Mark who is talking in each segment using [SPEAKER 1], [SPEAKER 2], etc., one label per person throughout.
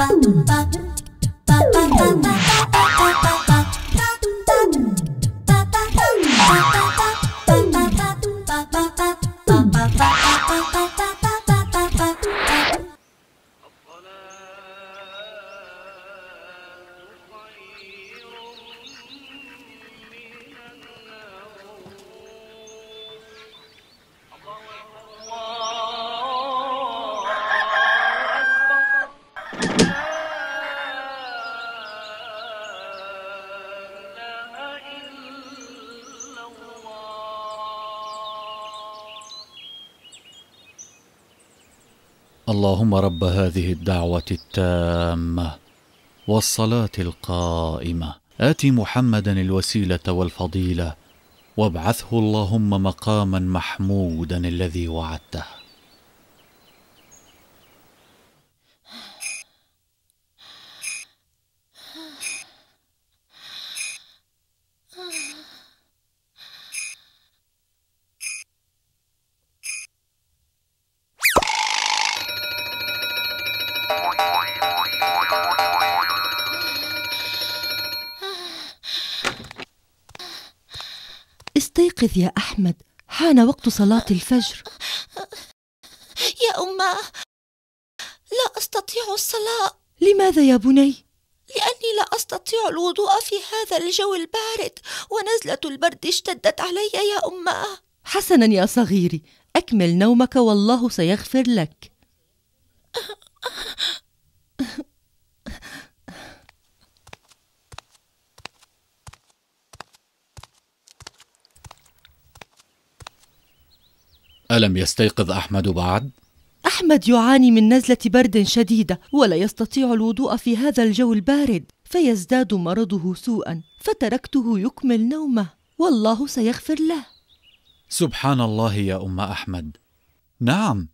[SPEAKER 1] ba ba
[SPEAKER 2] اللهم رب هذه الدعوه التامه والصلاه القائمه ات محمدا الوسيله والفضيله وابعثه اللهم مقاما محمودا الذي وعدته
[SPEAKER 1] استيقظ يا أحمد حان وقت صلاة الفجر يا أمه لا أستطيع الصلاة لماذا يا بني؟ لأني لا أستطيع الوضوء في هذا الجو البارد ونزلة البرد اشتدت علي يا أمه حسنا يا صغيري أكمل نومك والله سيغفر لك
[SPEAKER 2] ألم يستيقظ أحمد بعد؟
[SPEAKER 1] أحمد يعاني من نزلة برد شديدة ولا يستطيع الوضوء في هذا الجو البارد فيزداد مرضه سوءا فتركته يكمل نومه والله سيغفر له
[SPEAKER 2] سبحان الله يا أم أحمد نعم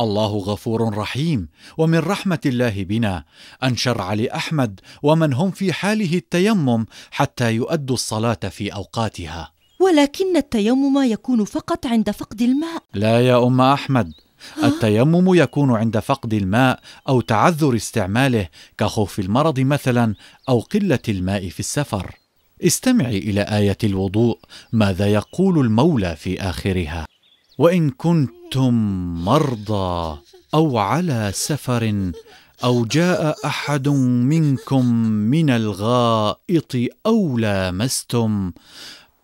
[SPEAKER 2] الله غفور رحيم ومن رحمة الله بنا أن شرع لأحمد ومن هم في حاله التيمم حتى يؤدوا الصلاة في أوقاتها
[SPEAKER 1] ولكن التيمم يكون فقط عند فقد الماء
[SPEAKER 2] لا يا ام احمد آه. التيمم يكون عند فقد الماء او تعذر استعماله كخوف المرض مثلا او قله الماء في السفر استمعي الى ايه الوضوء ماذا يقول المولى في اخرها وان كنتم مرضى او على سفر او جاء احد منكم من الغائط او لامستم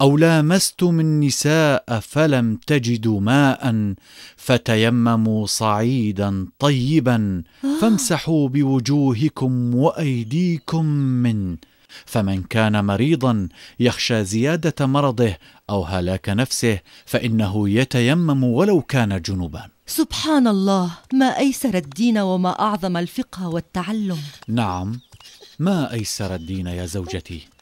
[SPEAKER 2] او لامستم النساء فلم تجدوا ماء فتيمموا صعيدا طيبا آه. فامسحوا بوجوهكم وايديكم من فمن كان مريضا يخشى زياده مرضه او هلاك نفسه فانه يتيمم ولو كان جنبا
[SPEAKER 1] سبحان الله ما ايسر الدين وما اعظم الفقه والتعلم
[SPEAKER 2] نعم ما ايسر الدين يا زوجتي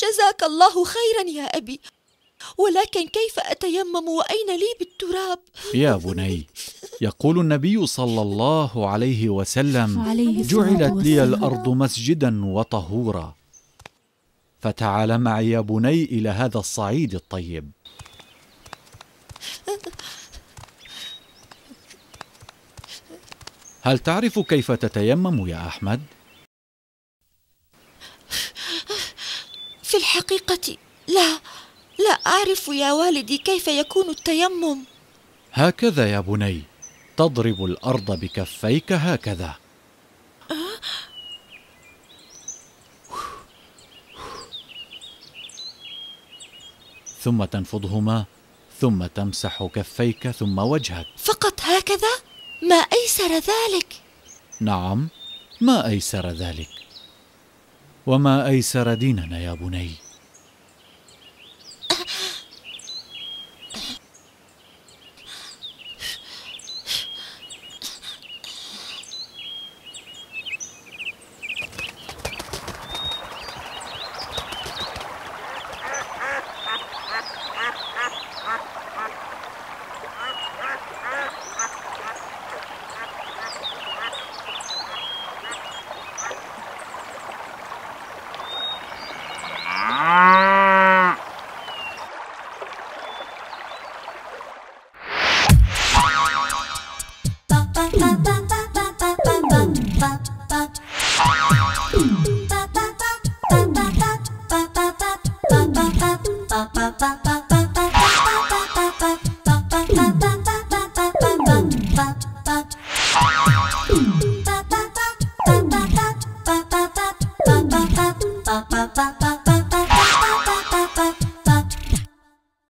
[SPEAKER 1] جزاك الله خيرا يا أبي ولكن كيف أتيمم وأين لي بالتراب؟
[SPEAKER 2] يا بني يقول النبي صلى الله عليه وسلم جعلت لي الأرض مسجدا وطهورا فتعال معي يا بني إلى هذا الصعيد الطيب هل تعرف كيف تتيمم يا أحمد؟
[SPEAKER 1] الحقيقة لا لا أعرف يا والدي كيف يكون التيمم
[SPEAKER 2] هكذا يا بني تضرب الأرض بكفيك هكذا ثم تنفضهما ثم تمسح كفيك ثم وجهك
[SPEAKER 1] فقط هكذا ما ايسر ذلك
[SPEAKER 2] نعم ما ايسر ذلك وما ايسر ديننا يا بني